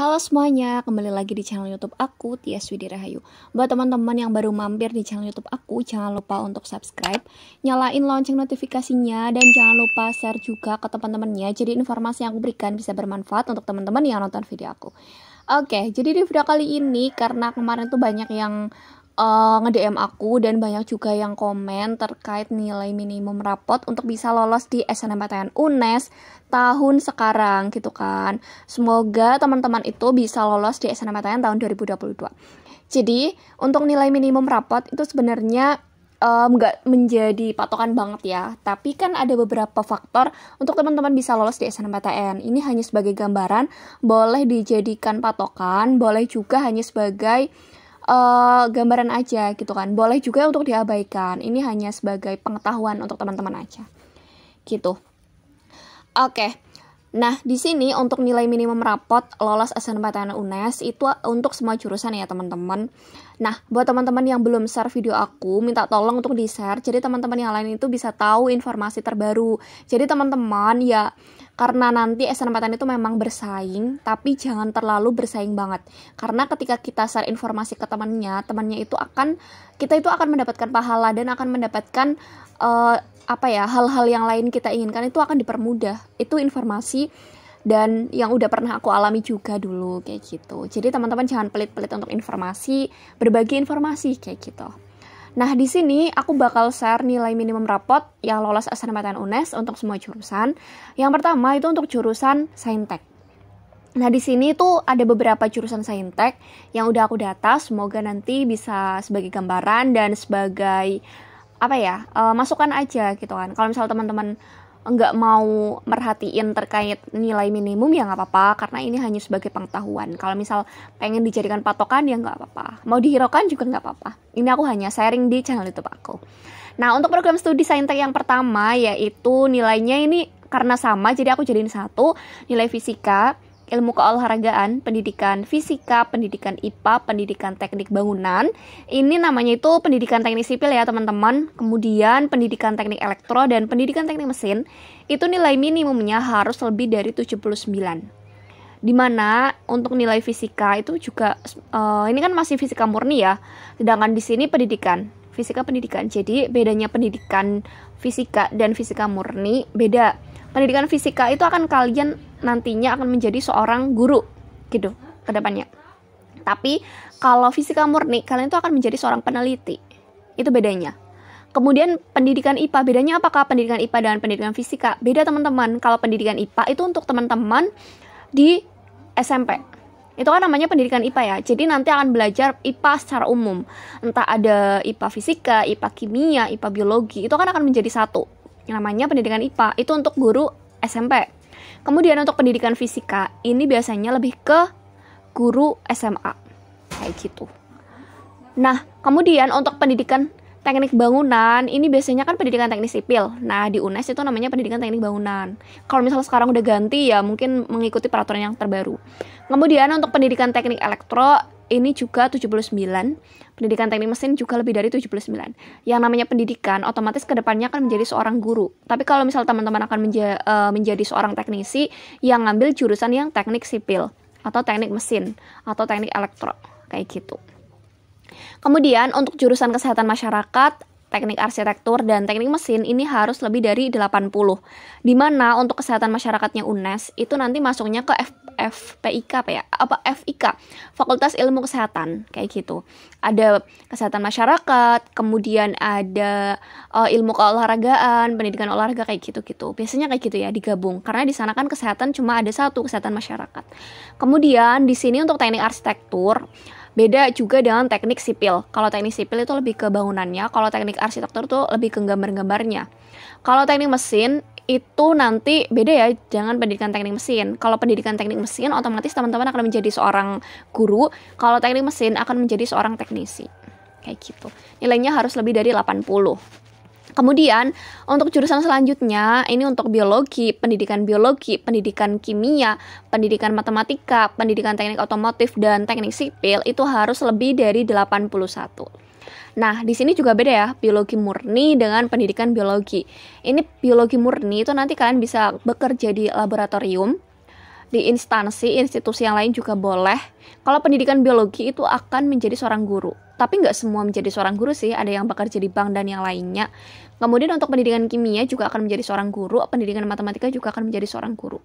Halo semuanya, kembali lagi di channel YouTube aku, Tia Widirahayu. Buat teman-teman yang baru mampir di channel YouTube aku, jangan lupa untuk subscribe, nyalain lonceng notifikasinya, dan jangan lupa share juga ke teman-temannya. Jadi informasi yang aku berikan bisa bermanfaat untuk teman-teman yang nonton video aku. Oke, jadi di video kali ini karena kemarin tuh banyak yang uh, eh, nge-DM aku dan banyak juga yang komen terkait nilai minimum rapot untuk bisa lolos di SNMPTN UNES tahun sekarang gitu kan. Semoga teman-teman itu bisa lolos di SNMPTN tahun 2022. Jadi, untuk nilai minimum rapot itu sebenarnya nggak um, menjadi patokan banget ya tapi kan ada beberapa faktor untuk teman-teman bisa lolos di SNMPTN ini hanya sebagai gambaran boleh dijadikan patokan boleh juga hanya sebagai uh, gambaran aja gitu kan. Boleh juga untuk diabaikan. Ini hanya sebagai pengetahuan untuk teman-teman aja. Gitu. Oke. Okay. Nah, di sini untuk nilai minimum rapot lolos SNMPTN UNES itu untuk semua jurusan ya, teman-teman. Nah, buat teman-teman yang belum share video aku, minta tolong untuk di-share. Jadi teman-teman yang lain itu bisa tahu informasi terbaru. Jadi teman-teman ya karena nanti SNMPTN itu memang bersaing, tapi jangan terlalu bersaing banget. Karena ketika kita share informasi ke temannya, temannya itu akan kita itu akan mendapatkan pahala dan akan mendapatkan uh, apa ya hal-hal yang lain kita inginkan itu akan dipermudah. Itu informasi dan yang udah pernah aku alami juga dulu kayak gitu. Jadi teman-teman jangan pelit-pelit untuk informasi, berbagi informasi kayak gitu. Nah, di sini aku bakal share nilai minimum rapot yang lolos SNMPTN UNES untuk semua jurusan. Yang pertama itu untuk jurusan Saintek. Nah, di sini tuh ada beberapa jurusan Saintek yang udah aku data, semoga nanti bisa sebagai gambaran dan sebagai apa ya, uh, masukan aja gitu kan. Kalau misalnya teman-teman nggak mau merhatiin terkait nilai minimum ya nggak apa-apa karena ini hanya sebagai pengetahuan kalau misal pengen dijadikan patokan ya nggak apa-apa mau dihiraukan juga nggak apa-apa ini aku hanya sharing di channel youtube aku nah untuk program studi saintek yang pertama yaitu nilainya ini karena sama jadi aku jadiin satu nilai fisika ilmu keolahragaan, pendidikan fisika, pendidikan IPA, pendidikan teknik bangunan. Ini namanya itu pendidikan teknik sipil ya teman-teman. Kemudian pendidikan teknik elektro dan pendidikan teknik mesin. Itu nilai minimumnya harus lebih dari 79. Dimana untuk nilai fisika itu juga uh, ini kan masih fisika murni ya. Sedangkan di sini pendidikan fisika pendidikan. Jadi bedanya pendidikan fisika dan fisika murni beda pendidikan fisika itu akan kalian nantinya akan menjadi seorang guru gitu ke depannya. Tapi kalau fisika murni kalian itu akan menjadi seorang peneliti. Itu bedanya. Kemudian pendidikan IPA bedanya apakah pendidikan IPA dan pendidikan fisika? Beda teman-teman. Kalau pendidikan IPA itu untuk teman-teman di SMP. Itu kan namanya pendidikan IPA ya. Jadi nanti akan belajar IPA secara umum. Entah ada IPA fisika, IPA kimia, IPA biologi, itu kan akan menjadi satu namanya pendidikan IPA itu untuk guru SMP. Kemudian untuk pendidikan fisika ini biasanya lebih ke guru SMA kayak gitu. Nah, kemudian untuk pendidikan teknik bangunan ini biasanya kan pendidikan teknik sipil. Nah, di UNES itu namanya pendidikan teknik bangunan. Kalau misalnya sekarang udah ganti ya mungkin mengikuti peraturan yang terbaru. Kemudian untuk pendidikan teknik elektro ini juga 79, pendidikan teknik mesin juga lebih dari 79. Yang namanya pendidikan otomatis kedepannya akan menjadi seorang guru. Tapi kalau misal teman-teman akan menja e, menjadi seorang teknisi yang ngambil jurusan yang teknik sipil atau teknik mesin atau teknik elektro kayak gitu. Kemudian untuk jurusan kesehatan masyarakat teknik arsitektur dan teknik mesin ini harus lebih dari 80. Dimana untuk kesehatan masyarakatnya UNES itu nanti masuknya ke F FPIK apa ya? Apa FIK? Fakultas Ilmu Kesehatan kayak gitu. Ada kesehatan masyarakat, kemudian ada uh, ilmu keolahragaan, pendidikan olahraga kayak gitu-gitu. Biasanya kayak gitu ya digabung karena di sana kan kesehatan cuma ada satu kesehatan masyarakat. Kemudian di sini untuk teknik arsitektur Beda juga dengan teknik sipil. Kalau teknik sipil itu lebih ke bangunannya, kalau teknik arsitektur tuh lebih ke gambar-gambarnya. Kalau teknik mesin itu nanti beda ya, jangan pendidikan teknik mesin. Kalau pendidikan teknik mesin otomatis teman-teman akan menjadi seorang guru, kalau teknik mesin akan menjadi seorang teknisi. Kayak gitu. Nilainya harus lebih dari 80. Kemudian untuk jurusan selanjutnya ini untuk biologi, pendidikan biologi, pendidikan kimia, pendidikan matematika, pendidikan teknik otomotif dan teknik sipil itu harus lebih dari 81. Nah, di sini juga beda ya, biologi murni dengan pendidikan biologi. Ini biologi murni itu nanti kalian bisa bekerja di laboratorium, di instansi, institusi yang lain juga boleh. Kalau pendidikan biologi itu akan menjadi seorang guru tapi nggak semua menjadi seorang guru sih, ada yang bekerja di bank dan yang lainnya. Kemudian untuk pendidikan kimia juga akan menjadi seorang guru, pendidikan matematika juga akan menjadi seorang guru.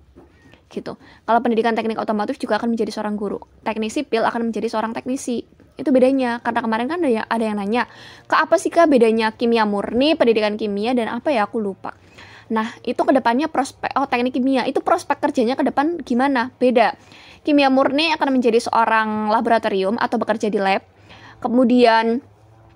Gitu. Kalau pendidikan teknik otomotif juga akan menjadi seorang guru. Teknik sipil akan menjadi seorang teknisi. Itu bedanya, karena kemarin kan ada, ya, yang nanya, ke apa sih ke bedanya kimia murni, pendidikan kimia, dan apa ya aku lupa. Nah, itu kedepannya prospek, oh teknik kimia, itu prospek kerjanya ke depan gimana? Beda. Kimia murni akan menjadi seorang laboratorium atau bekerja di lab kemudian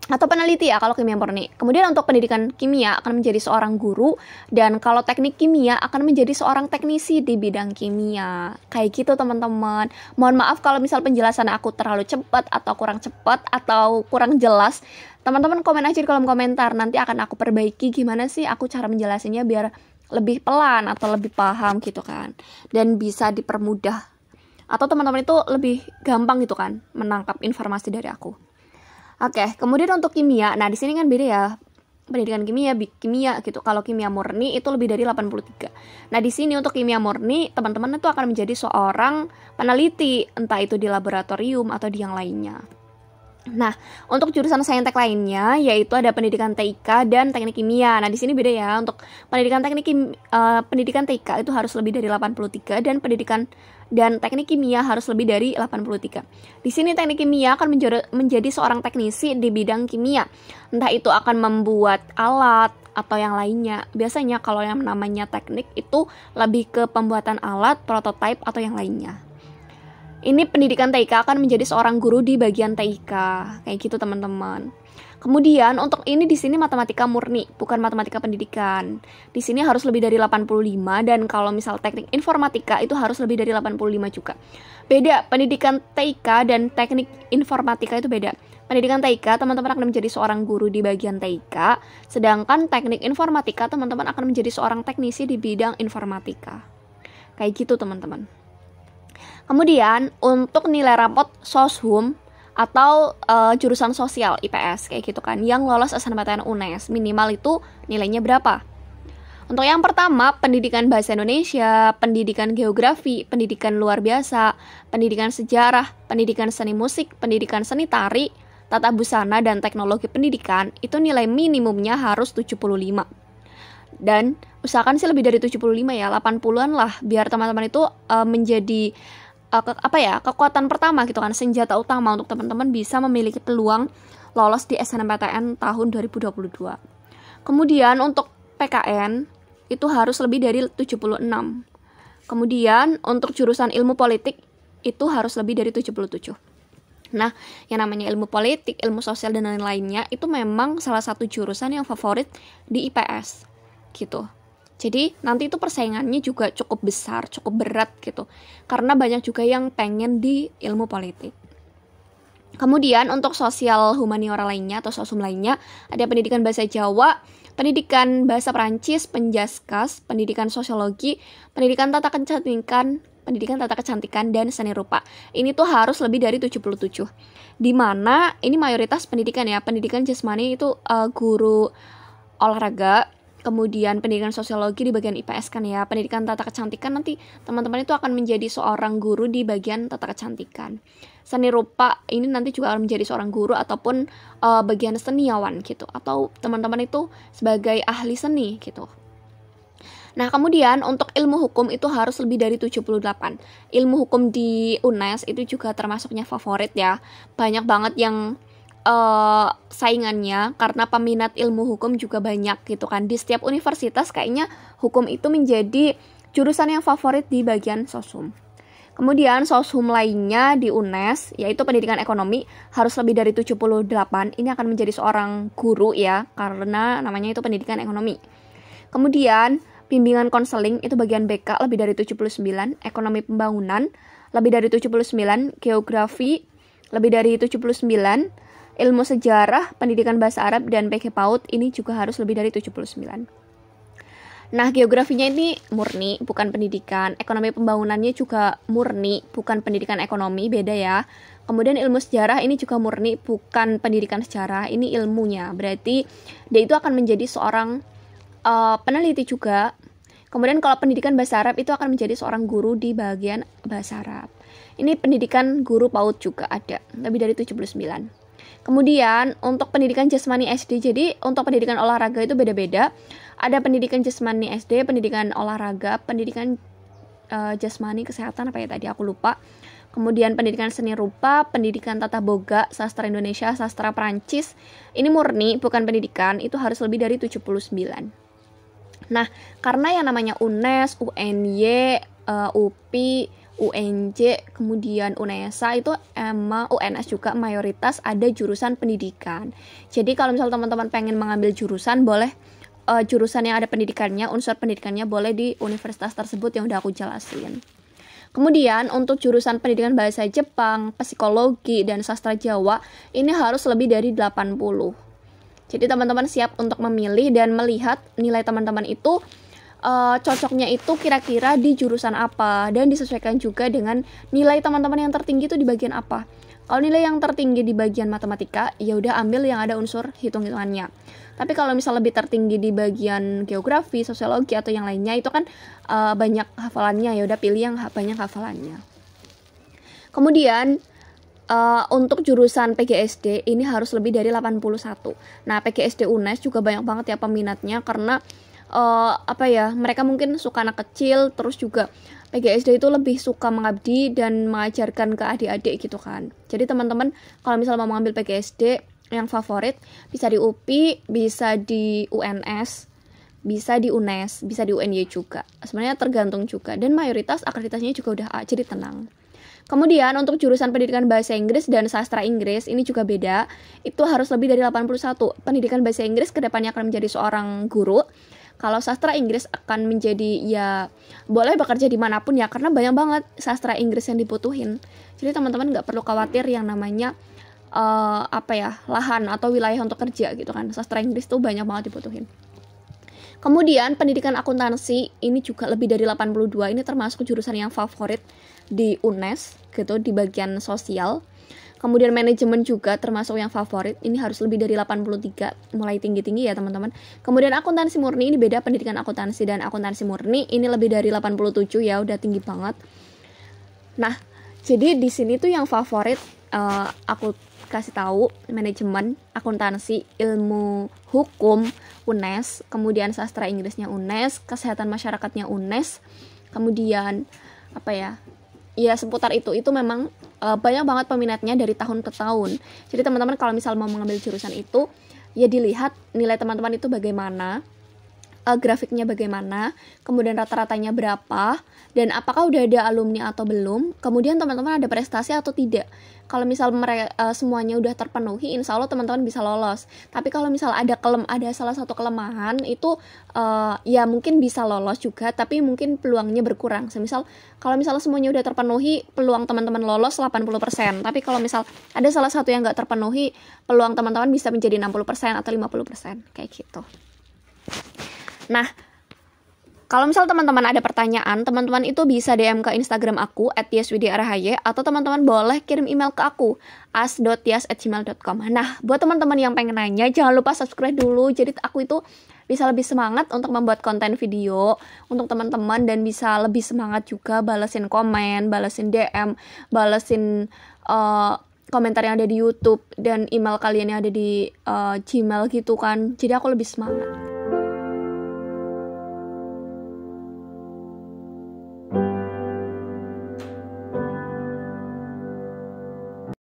atau peneliti ya kalau kimia murni. Kemudian untuk pendidikan kimia akan menjadi seorang guru dan kalau teknik kimia akan menjadi seorang teknisi di bidang kimia. Kayak gitu teman-teman. Mohon maaf kalau misal penjelasan aku terlalu cepat atau kurang cepat atau kurang jelas. Teman-teman komen aja di kolom komentar nanti akan aku perbaiki gimana sih aku cara menjelasinya biar lebih pelan atau lebih paham gitu kan. Dan bisa dipermudah atau teman-teman itu lebih gampang gitu kan menangkap informasi dari aku. Oke, okay, kemudian untuk kimia. Nah, di sini kan beda ya. Pendidikan kimia, kimia gitu. Kalau kimia murni itu lebih dari 83. Nah, di sini untuk kimia murni, teman-teman itu akan menjadi seorang peneliti, entah itu di laboratorium atau di yang lainnya. Nah, untuk jurusan saintek lainnya yaitu ada pendidikan TIK dan teknik kimia. Nah, di sini beda ya. Untuk pendidikan teknik kim, uh, pendidikan TIK itu harus lebih dari 83 dan pendidikan dan teknik kimia harus lebih dari 83. Di sini teknik kimia akan menjadi, menjadi seorang teknisi di bidang kimia. Entah itu akan membuat alat atau yang lainnya. Biasanya kalau yang namanya teknik itu lebih ke pembuatan alat, prototipe atau yang lainnya ini pendidikan TIK akan menjadi seorang guru di bagian TIK kayak gitu teman-teman Kemudian untuk ini di sini matematika murni, bukan matematika pendidikan. Di sini harus lebih dari 85 dan kalau misal teknik informatika itu harus lebih dari 85 juga. Beda pendidikan TIK dan teknik informatika itu beda. Pendidikan TIK teman-teman akan menjadi seorang guru di bagian TIK, sedangkan teknik informatika teman-teman akan menjadi seorang teknisi di bidang informatika. Kayak gitu teman-teman. Kemudian untuk nilai rapot soshum atau uh, jurusan sosial IPS kayak gitu kan yang lolos SNMPTN UNES minimal itu nilainya berapa? Untuk yang pertama, pendidikan bahasa Indonesia, pendidikan geografi, pendidikan luar biasa, pendidikan sejarah, pendidikan seni musik, pendidikan seni tari, tata busana dan teknologi pendidikan itu nilai minimumnya harus 75. Dan usahakan sih lebih dari 75 ya, 80-an lah biar teman-teman itu uh, menjadi uh, ke, apa ya kekuatan pertama gitu kan senjata utama untuk teman-teman bisa memiliki peluang lolos di SNMPTN tahun 2022. Kemudian untuk PKN itu harus lebih dari 76. Kemudian untuk jurusan ilmu politik itu harus lebih dari 77. Nah, yang namanya ilmu politik, ilmu sosial dan lain-lainnya itu memang salah satu jurusan yang favorit di IPS gitu. Jadi nanti itu persaingannya juga cukup besar, cukup berat gitu. Karena banyak juga yang pengen di ilmu politik. Kemudian untuk sosial humaniora lainnya atau sosum lainnya, ada pendidikan bahasa Jawa, pendidikan bahasa Perancis, penjaskas, pendidikan sosiologi, pendidikan tata kecantikan, pendidikan tata kecantikan dan seni rupa. Ini tuh harus lebih dari 77. Di mana ini mayoritas pendidikan ya, pendidikan jasmani itu uh, guru olahraga, kemudian pendidikan sosiologi di bagian IPS kan ya pendidikan tata kecantikan nanti teman-teman itu akan menjadi seorang guru di bagian tata kecantikan seni rupa ini nanti juga akan menjadi seorang guru ataupun uh, bagian seniawan gitu atau teman-teman itu sebagai ahli seni gitu Nah, kemudian untuk ilmu hukum itu harus lebih dari 78. Ilmu hukum di UNES itu juga termasuknya favorit ya. Banyak banget yang uh, saingannya karena peminat ilmu hukum juga banyak gitu kan di setiap universitas kayaknya hukum itu menjadi jurusan yang favorit di bagian sosum. Kemudian sosum lainnya di UNES yaitu pendidikan ekonomi harus lebih dari 78. Ini akan menjadi seorang guru ya karena namanya itu pendidikan ekonomi. Kemudian bimbingan konseling itu bagian BK lebih dari 79, ekonomi pembangunan lebih dari 79, geografi lebih dari 79, ilmu sejarah, pendidikan bahasa Arab, dan PG PAUD ini juga harus lebih dari 79. Nah, geografinya ini murni, bukan pendidikan. Ekonomi pembangunannya juga murni, bukan pendidikan ekonomi, beda ya. Kemudian ilmu sejarah ini juga murni, bukan pendidikan sejarah, ini ilmunya. Berarti dia itu akan menjadi seorang uh, peneliti juga. Kemudian kalau pendidikan bahasa Arab itu akan menjadi seorang guru di bagian bahasa Arab. Ini pendidikan guru PAUD juga ada, lebih dari 79. Kemudian untuk pendidikan jasmani SD, jadi untuk pendidikan olahraga itu beda-beda. Ada pendidikan jasmani SD, pendidikan olahraga, pendidikan uh, jasmani kesehatan apa ya tadi aku lupa. Kemudian pendidikan seni rupa, pendidikan tata boga, sastra Indonesia, sastra Perancis. Ini murni bukan pendidikan, itu harus lebih dari 79. Nah, karena yang namanya UNES, UNY, uh, eh, UPI, UNJ kemudian UNESA itu emang UNS juga mayoritas ada jurusan pendidikan jadi kalau misal teman-teman pengen mengambil jurusan boleh uh, jurusan yang ada pendidikannya unsur pendidikannya boleh di universitas tersebut yang udah aku jelasin Kemudian untuk jurusan pendidikan bahasa Jepang, psikologi, dan sastra Jawa ini harus lebih dari 80. Jadi teman-teman siap untuk memilih dan melihat nilai teman-teman itu uh, cocoknya itu kira-kira di jurusan apa dan disesuaikan juga dengan nilai teman-teman yang tertinggi itu di bagian apa. Kalau nilai yang tertinggi di bagian matematika, ya udah ambil yang ada unsur hitung-hitungannya. Tapi kalau misal lebih tertinggi di bagian geografi, sosiologi atau yang lainnya itu kan uh, banyak hafalannya, ya udah pilih yang banyak hafalannya. Kemudian uh, untuk jurusan PGSD ini harus lebih dari 81. Nah, PGSD UNES juga banyak banget ya peminatnya karena uh, apa ya mereka mungkin suka anak kecil terus juga PGSD itu lebih suka mengabdi dan mengajarkan ke adik-adik gitu kan jadi teman-teman kalau misalnya mau mengambil PGSD yang favorit bisa di UPI bisa di UNS bisa di UNES, bisa di UNY juga. Sebenarnya tergantung juga dan mayoritas akreditasinya juga udah A, ah, jadi tenang. Kemudian untuk jurusan pendidikan bahasa Inggris dan sastra Inggris ini juga beda. Itu harus lebih dari 81. Pendidikan bahasa Inggris kedepannya akan menjadi seorang guru kalau sastra Inggris akan menjadi ya boleh bekerja dimanapun ya karena banyak banget sastra Inggris yang dibutuhin jadi teman-teman nggak perlu khawatir yang namanya uh, apa ya lahan atau wilayah untuk kerja gitu kan sastra Inggris tuh banyak banget dibutuhin Kemudian pendidikan akuntansi ini juga lebih dari 82 ini termasuk jurusan yang favorit di UNES gitu di bagian sosial Kemudian manajemen juga termasuk yang favorit. Ini harus lebih dari 83, mulai tinggi-tinggi ya teman-teman. Kemudian akuntansi murni ini beda pendidikan akuntansi dan akuntansi murni ini lebih dari 87 ya, udah tinggi banget. Nah, jadi di sini tuh yang favorit uh, aku kasih tahu manajemen, akuntansi, ilmu hukum UNES, kemudian sastra Inggrisnya UNES, kesehatan masyarakatnya UNES, kemudian apa ya? ya seputar itu itu memang uh, banyak banget peminatnya dari tahun ke tahun. Jadi teman-teman kalau misal mau mengambil jurusan itu ya dilihat nilai teman-teman itu bagaimana uh, grafiknya bagaimana, kemudian rata-ratanya berapa, dan apakah udah ada alumni atau belum, kemudian teman-teman ada prestasi atau tidak. Kalau misal uh, semuanya udah terpenuhi, insya Allah teman-teman bisa lolos. Tapi kalau misal ada kelem ada salah satu kelemahan itu uh, ya mungkin bisa lolos juga, tapi mungkin peluangnya berkurang. Semisal kalau misal semuanya udah terpenuhi, peluang teman-teman lolos 80%. Tapi kalau misal ada salah satu yang nggak terpenuhi, peluang teman-teman bisa menjadi 60% atau 50% kayak gitu. Nah, kalau misal teman-teman ada pertanyaan, teman-teman itu bisa DM ke Instagram aku @tiaswidiarahay atau teman-teman boleh kirim email ke aku as.tias@gmail.com. Nah, buat teman-teman yang pengen nanya, jangan lupa subscribe dulu. Jadi aku itu bisa lebih semangat untuk membuat konten video untuk teman-teman dan bisa lebih semangat juga balesin komen, balesin DM, balesin uh, komentar yang ada di YouTube dan email kalian yang ada di uh, Gmail gitu kan. Jadi aku lebih semangat.